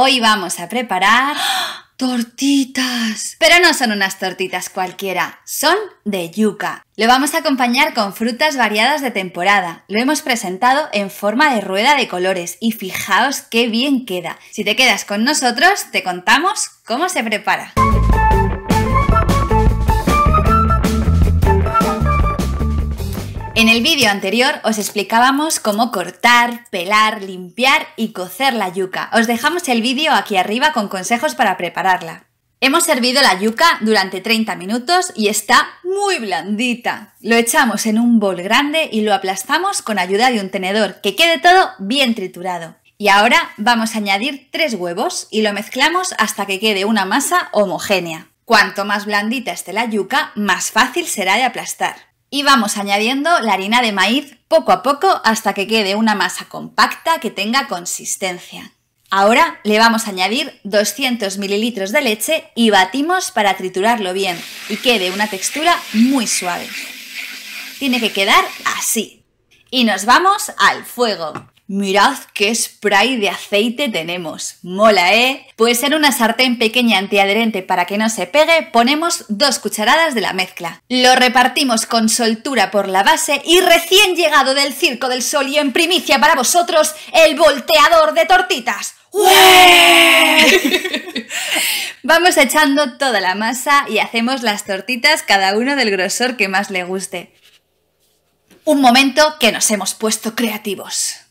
Hoy vamos a preparar tortitas. Pero no son unas tortitas cualquiera, son de yuca. Lo vamos a acompañar con frutas variadas de temporada. Lo hemos presentado en forma de rueda de colores y fijaos qué bien queda. Si te quedas con nosotros, te contamos cómo se prepara. En el vídeo anterior os explicábamos cómo cortar, pelar, limpiar y cocer la yuca. Os dejamos el vídeo aquí arriba con consejos para prepararla. Hemos servido la yuca durante 30 minutos y está muy blandita. Lo echamos en un bol grande y lo aplastamos con ayuda de un tenedor, que quede todo bien triturado. Y ahora vamos a añadir 3 huevos y lo mezclamos hasta que quede una masa homogénea. Cuanto más blandita esté la yuca, más fácil será de aplastar. Y vamos añadiendo la harina de maíz poco a poco hasta que quede una masa compacta que tenga consistencia. Ahora le vamos a añadir 200 mililitros de leche y batimos para triturarlo bien y quede una textura muy suave. Tiene que quedar así. Y nos vamos al fuego. Mirad qué spray de aceite tenemos. Mola, ¿eh? Pues en una sartén pequeña antiadherente para que no se pegue, ponemos dos cucharadas de la mezcla. Lo repartimos con soltura por la base y recién llegado del Circo del Sol y en primicia para vosotros, el volteador de tortitas. Vamos echando toda la masa y hacemos las tortitas cada uno del grosor que más le guste. Un momento que nos hemos puesto creativos.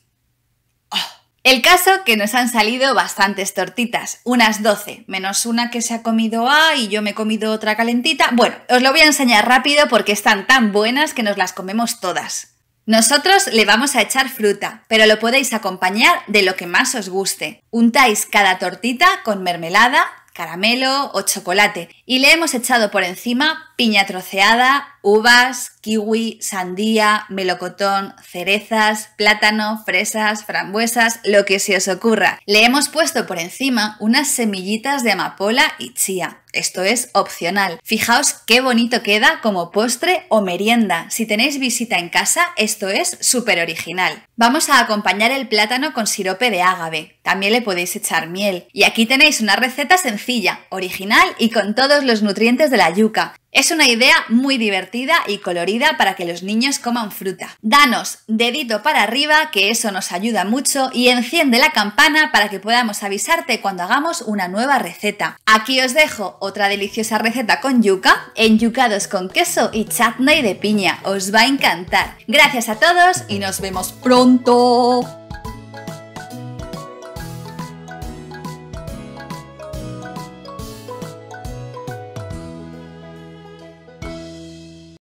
El caso que nos han salido bastantes tortitas, unas 12, menos una que se ha comido A y yo me he comido otra calentita. Bueno, os lo voy a enseñar rápido porque están tan buenas que nos las comemos todas. Nosotros le vamos a echar fruta, pero lo podéis acompañar de lo que más os guste. Untáis cada tortita con mermelada, caramelo o chocolate y le hemos echado por encima piña troceada, uvas, kiwi, sandía, melocotón, cerezas, plátano, fresas, frambuesas, lo que se os ocurra. Le hemos puesto por encima unas semillitas de amapola y chía. Esto es opcional. Fijaos qué bonito queda como postre o merienda. Si tenéis visita en casa, esto es súper original. Vamos a acompañar el plátano con sirope de ágave. También le podéis echar miel. Y aquí tenéis una receta sencilla, original y con todos los nutrientes de la yuca. Es una idea muy divertida y colorida para que los niños coman fruta. Danos dedito para arriba, que eso nos ayuda mucho, y enciende la campana para que podamos avisarte cuando hagamos una nueva receta. Aquí os dejo otra deliciosa receta con yuca, enyucados con queso y chutney de piña. Os va a encantar. Gracias a todos y nos vemos pronto.